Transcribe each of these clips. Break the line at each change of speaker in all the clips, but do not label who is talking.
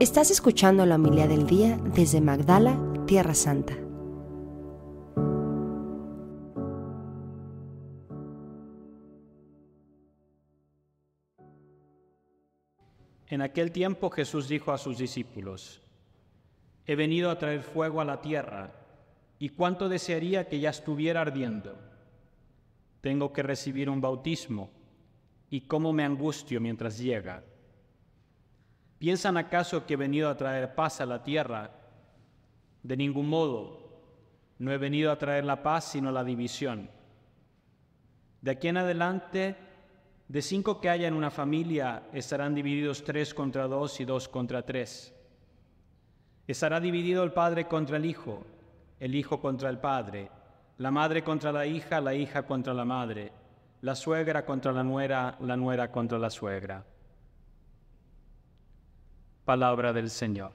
Estás escuchando la humildad del día desde Magdala, Tierra Santa. En aquel tiempo Jesús dijo a sus discípulos, He venido a traer fuego a la tierra, y cuánto desearía que ya estuviera ardiendo. Tengo que recibir un bautismo, y cómo me angustio mientras llega. ¿Piensan acaso que he venido a traer paz a la tierra? De ningún modo. No he venido a traer la paz, sino la división. De aquí en adelante, de cinco que haya en una familia, estarán divididos tres contra dos y dos contra tres. Estará dividido el padre contra el hijo, el hijo contra el padre, la madre contra la hija, la hija contra la madre, la suegra contra la nuera, la nuera contra la suegra. Palabra del Señor.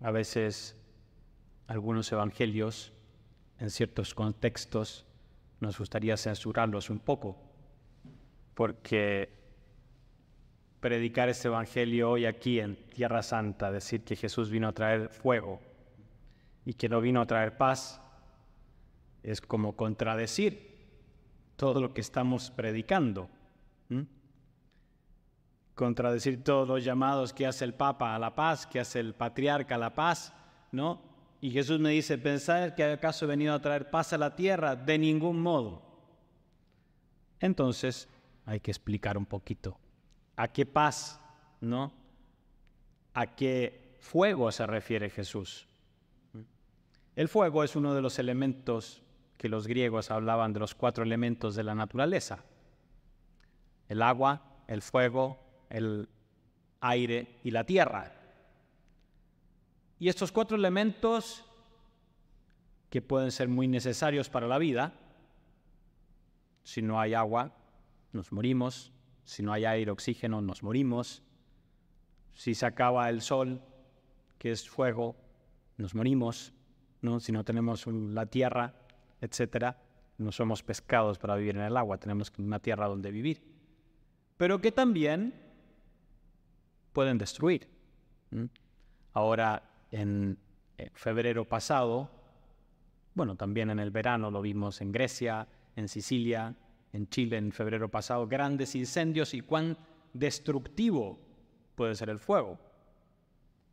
A veces algunos evangelios en ciertos contextos nos gustaría censurarlos un poco, porque predicar este evangelio hoy aquí en Tierra Santa, decir que Jesús vino a traer fuego y que no vino a traer paz, es como contradecir todo lo que estamos predicando. ¿Mm? Contradecir todos los llamados que hace el Papa a la paz, que hace el patriarca a la paz, ¿no? Y Jesús me dice, ¿pensar que acaso he venido a traer paz a la tierra? De ningún modo. Entonces, hay que explicar un poquito. ¿A qué paz, no? ¿A qué fuego se refiere Jesús? El fuego es uno de los elementos que los griegos hablaban de los cuatro elementos de la naturaleza el agua, el fuego, el aire y la tierra. Y estos cuatro elementos que pueden ser muy necesarios para la vida, si no hay agua, nos morimos, si no hay aire, oxígeno, nos morimos, si se acaba el sol, que es fuego, nos morimos, si no tenemos la tierra, etc., no somos pescados para vivir en el agua, tenemos una tierra donde vivir pero que también pueden destruir. Ahora, en febrero pasado, bueno, también en el verano lo vimos en Grecia, en Sicilia, en Chile, en febrero pasado, grandes incendios y cuán destructivo puede ser el fuego.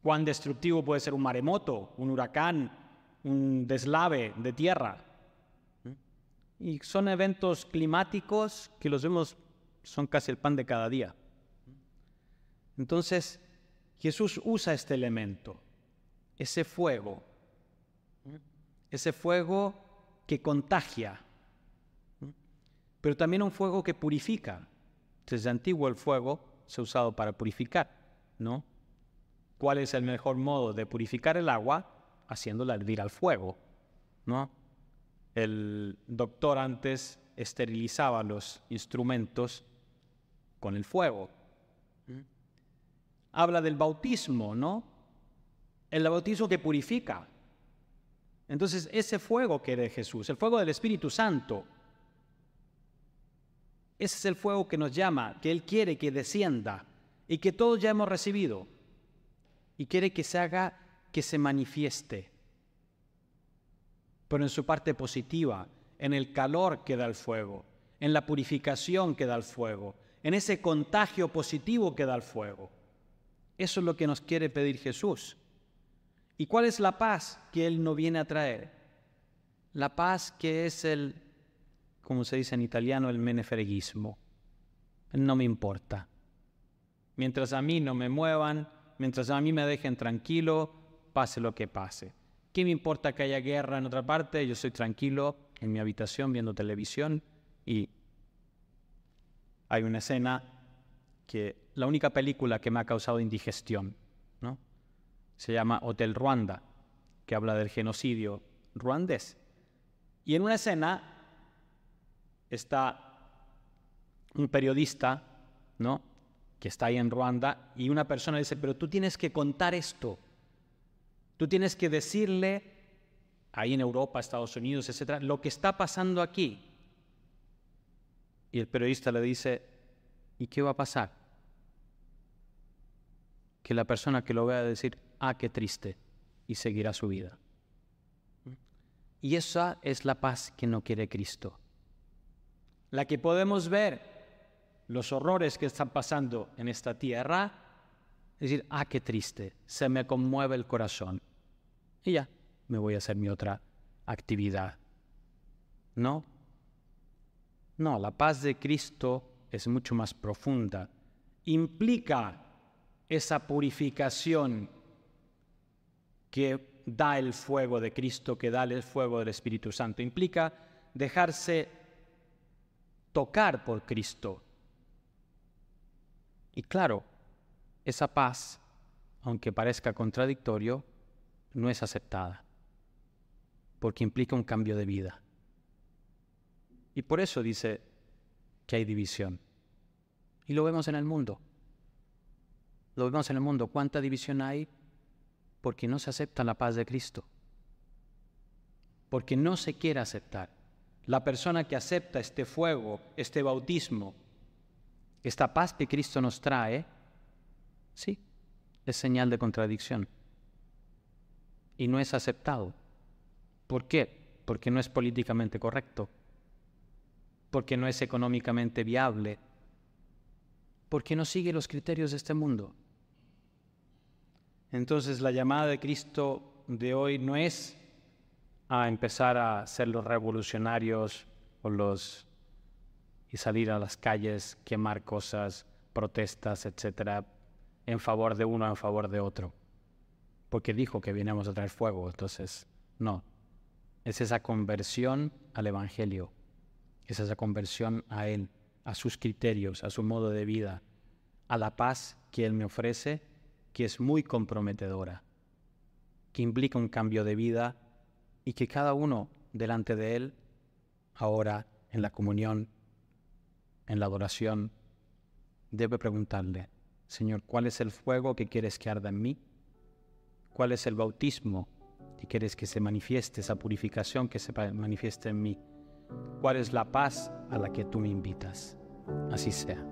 Cuán destructivo puede ser un maremoto, un huracán, un deslave de tierra. Y son eventos climáticos que los vemos son casi el pan de cada día. Entonces, Jesús usa este elemento, ese fuego, ese fuego que contagia, pero también un fuego que purifica. Desde antiguo el fuego se ha usado para purificar, ¿no? ¿Cuál es el mejor modo de purificar el agua? Haciéndola hervir al fuego, ¿no? El doctor antes esterilizaba los instrumentos con el fuego. Habla del bautismo, ¿no? El bautismo que purifica. Entonces, ese fuego que de Jesús, el fuego del Espíritu Santo, ese es el fuego que nos llama, que Él quiere que descienda y que todos ya hemos recibido. Y quiere que se haga, que se manifieste. Pero en su parte positiva, en el calor que da el fuego, en la purificación que da el fuego, en ese contagio positivo que da el fuego. Eso es lo que nos quiere pedir Jesús. ¿Y cuál es la paz que Él no viene a traer? La paz que es el, como se dice en italiano, el menefreguismo. No me importa. Mientras a mí no me muevan, mientras a mí me dejen tranquilo, pase lo que pase. ¿Qué me importa que haya guerra en otra parte? Yo estoy tranquilo en mi habitación viendo televisión y hay una escena que la única película que me ha causado indigestión, Se llama Hotel Ruanda, que habla del genocidio ruandés. Y en una escena está un periodista, ¿no? Que está ahí en Ruanda y una persona dice, pero tú tienes que contar esto. Tú tienes que decirle ahí en Europa, Estados Unidos, etcétera, lo que está pasando aquí. Y el periodista le dice, ¿y qué va a pasar? Que la persona que lo vea decir, ah, qué triste, y seguirá su vida. Y esa es la paz que no quiere Cristo. La que podemos ver los horrores que están pasando en esta tierra, es decir, ah, qué triste, se me conmueve el corazón. Y ya, me voy a hacer mi otra actividad. No, no, la paz de Cristo es mucho más profunda. Implica esa purificación que da el fuego de Cristo, que da el fuego del Espíritu Santo. Implica dejarse tocar por Cristo. Y claro, esa paz, aunque parezca contradictorio, no es aceptada, porque implica un cambio de vida. Y por eso dice que hay división. Y lo vemos en el mundo. Lo vemos en el mundo. ¿Cuánta división hay? Porque no se acepta la paz de Cristo. Porque no se quiere aceptar. La persona que acepta este fuego, este bautismo, esta paz que Cristo nos trae, sí, es señal de contradicción. Y no es aceptado. ¿Por qué? Porque no es políticamente correcto porque no es económicamente viable, porque no sigue los criterios de este mundo. Entonces la llamada de Cristo de hoy no es a empezar a ser los revolucionarios o los y salir a las calles, quemar cosas, protestas, etcétera, en favor de uno, en favor de otro. Porque dijo que veníamos a traer fuego, entonces no. Es esa conversión al evangelio es esa conversión a Él, a sus criterios, a su modo de vida, a la paz que Él me ofrece, que es muy comprometedora, que implica un cambio de vida y que cada uno delante de Él, ahora en la comunión, en la adoración, debe preguntarle, Señor, ¿cuál es el fuego que quieres que arda en mí? ¿Cuál es el bautismo que quieres que se manifieste, esa purificación que se manifieste en mí? cuál es la paz a la que tú me invitas. Así sea.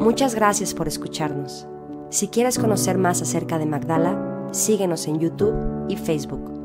Muchas gracias por escucharnos. Si quieres conocer más acerca de Magdala, síguenos en YouTube y Facebook.